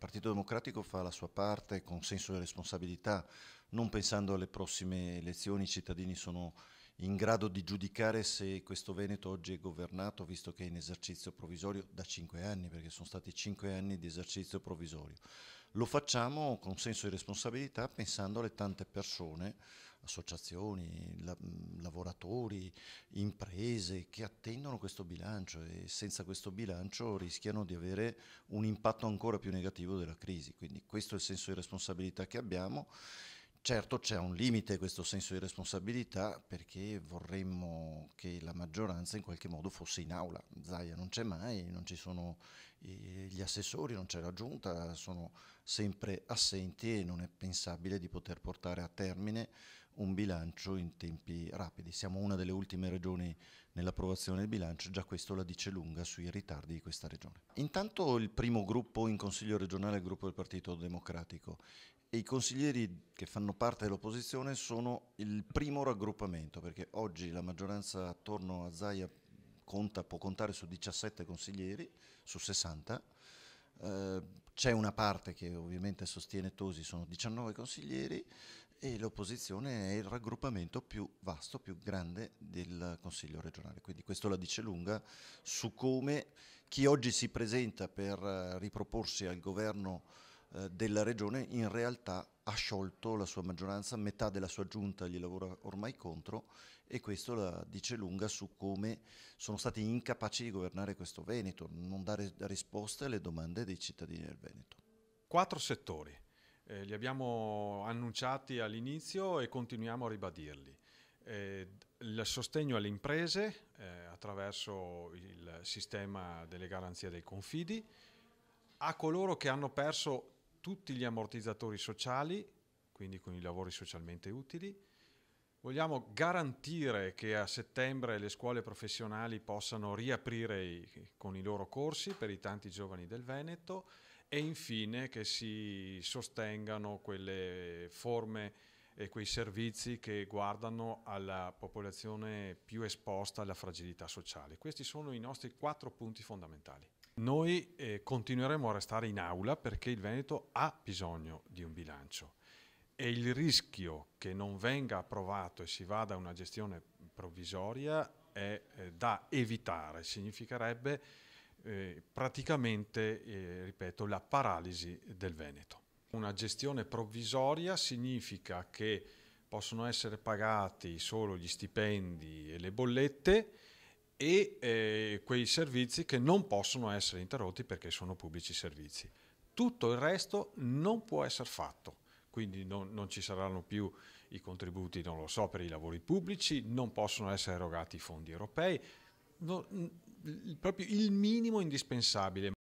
Partito Democratico fa la sua parte con senso di responsabilità, non pensando alle prossime elezioni i cittadini sono in grado di giudicare se questo Veneto oggi è governato, visto che è in esercizio provvisorio da cinque anni, perché sono stati cinque anni di esercizio provvisorio. Lo facciamo con senso di responsabilità pensando alle tante persone, associazioni, la, lavoratori, imprese che attendono questo bilancio e senza questo bilancio rischiano di avere un impatto ancora più negativo della crisi. Quindi questo è il senso di responsabilità che abbiamo Certo c'è un limite questo senso di responsabilità perché vorremmo che la maggioranza in qualche modo fosse in aula. Zaia non c'è mai, non ci sono eh, gli assessori, non c'è la giunta, sono sempre assenti e non è pensabile di poter portare a termine un bilancio in tempi rapidi. Siamo una delle ultime regioni nell'approvazione del bilancio, già questo la dice lunga sui ritardi di questa regione. Intanto il primo gruppo in Consiglio regionale è il gruppo del Partito Democratico e i consiglieri che fanno parte dell'opposizione sono il primo raggruppamento, perché oggi la maggioranza attorno a Zaia conta, può contare su 17 consiglieri su 60 eh, c'è una parte che ovviamente sostiene Tosi, sono 19 consiglieri e l'opposizione è il raggruppamento più vasto, più grande del Consiglio regionale. Quindi questo la dice lunga su come chi oggi si presenta per eh, riproporsi al governo eh, della regione in realtà ha sciolto la sua maggioranza, metà della sua giunta gli lavora ormai contro e questo la dice lunga su come sono stati incapaci di governare questo Veneto, non dare risposte alle domande dei cittadini del Veneto. Quattro settori, eh, li abbiamo annunciati all'inizio e continuiamo a ribadirli. Eh, il sostegno alle imprese eh, attraverso il sistema delle garanzie dei confidi, a coloro che hanno perso tutti gli ammortizzatori sociali, quindi con i lavori socialmente utili. Vogliamo garantire che a settembre le scuole professionali possano riaprire i, con i loro corsi per i tanti giovani del Veneto e infine che si sostengano quelle forme e quei servizi che guardano alla popolazione più esposta alla fragilità sociale. Questi sono i nostri quattro punti fondamentali. Noi eh, continueremo a restare in aula perché il Veneto ha bisogno di un bilancio e il rischio che non venga approvato e si vada a una gestione provvisoria è eh, da evitare, significherebbe eh, praticamente, eh, ripeto, la paralisi del Veneto. Una gestione provvisoria significa che possono essere pagati solo gli stipendi e le bollette e eh, quei servizi che non possono essere interrotti perché sono pubblici servizi. Tutto il resto non può essere fatto, quindi non, non ci saranno più i contributi, non lo so, per i lavori pubblici, non possono essere erogati i fondi europei, no, proprio il minimo indispensabile.